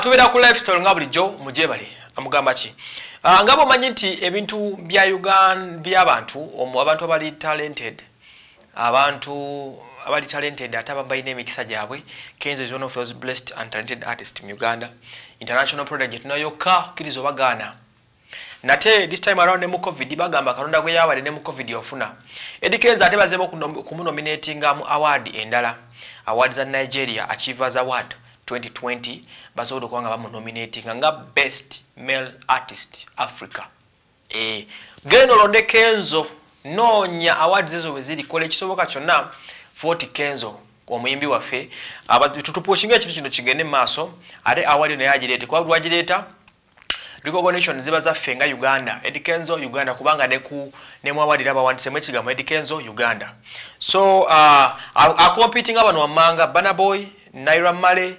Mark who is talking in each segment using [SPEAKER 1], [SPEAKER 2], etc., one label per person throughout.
[SPEAKER 1] atubira ku lifestyle nga bulijjo mujebale amugamba ki uh, nga bomanyi nti ebintu bya uganda byabantu omu abantu abali talented abantu abali talented ate abambalina emikisa gyabwe kenzo is one of those blessed and talented artist mu uganda international project tunayokka kkiriza obagaana nate this time around ne mu covid bagamba katonda gwe yabale ne mu covid ofuna edi kenzo ate bazeemu okumunominatingamu award endala award za nigeria achievers award 2020 basobola okubanga bamunominatinga nga best male artist africa e, genda olonde kenzo noonya awards ezo bwe ziri kola ekisoboka kyonna fort kenzo omuyimbi waffe tutupuushinga ekintu kino kigende mu maaso ate awali naye agireete kuba lwagireeta recognition ziba zaffe nga uganda edikenzo uganda kubanga neku nemwawalira bawandisemu ekigambo edikenzo uganda so uh, akompitinga bano wammanga banaboy naira male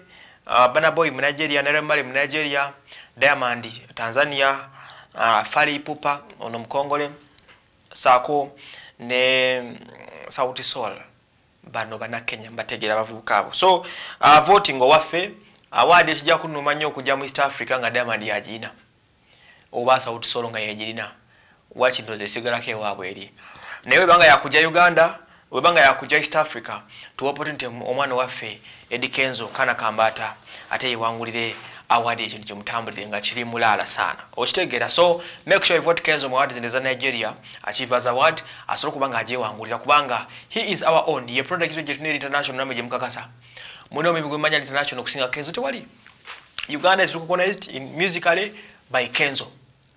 [SPEAKER 1] uh, banaboy mu nigeria neremale mu nigeria diamond tanzania uh, fali pupa ono mukongole saako ne mm, sauti sol bano bana kenya mbategera bavubuka abo so uh, voting owaffe awadi uh, ekijja kunuma nnyo okujja mu east africa nga diamond yagirina oba sauti sol nga yagirina wakinoza esigalako ewaabwe eri naye webanga yakujja uganda webanga yakujja east africa tuwapoti nti omwana waffe edikenzo kana kambata ate yewangulire awadi ekyo nikimutambulire nga kiri mulaala saana okitegeera so make sure ivot kenzo mu awadi zino eza nigeria achievers award asobola okuba nga ajewangulira kubanga he is our own ye product gye tunaeri international nambe gyemukakasa mulina omubi gwemanya international okusinga kenzo tewali uganda is recognized musically by kenzo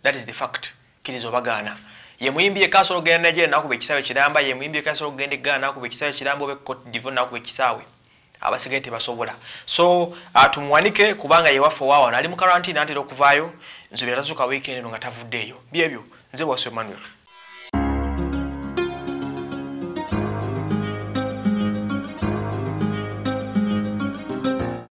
[SPEAKER 1] that is the fact kiriza obagaana ye muyimbi ye kasolo genda naje nakuba ekisaawe kiramba ye muyimbi ye kasolo genda egana nakuba ekisaawe kiramba obe cote d'ivoire nakuba ekisaawe abasigaye tebasobola so uh, tumuwanike kubanga ye waffe owaawa nali mu karantiina antera okuvaayo nzubira tazuka wiikendi eno nga tavuddeeyo byebyo nze waswe manuel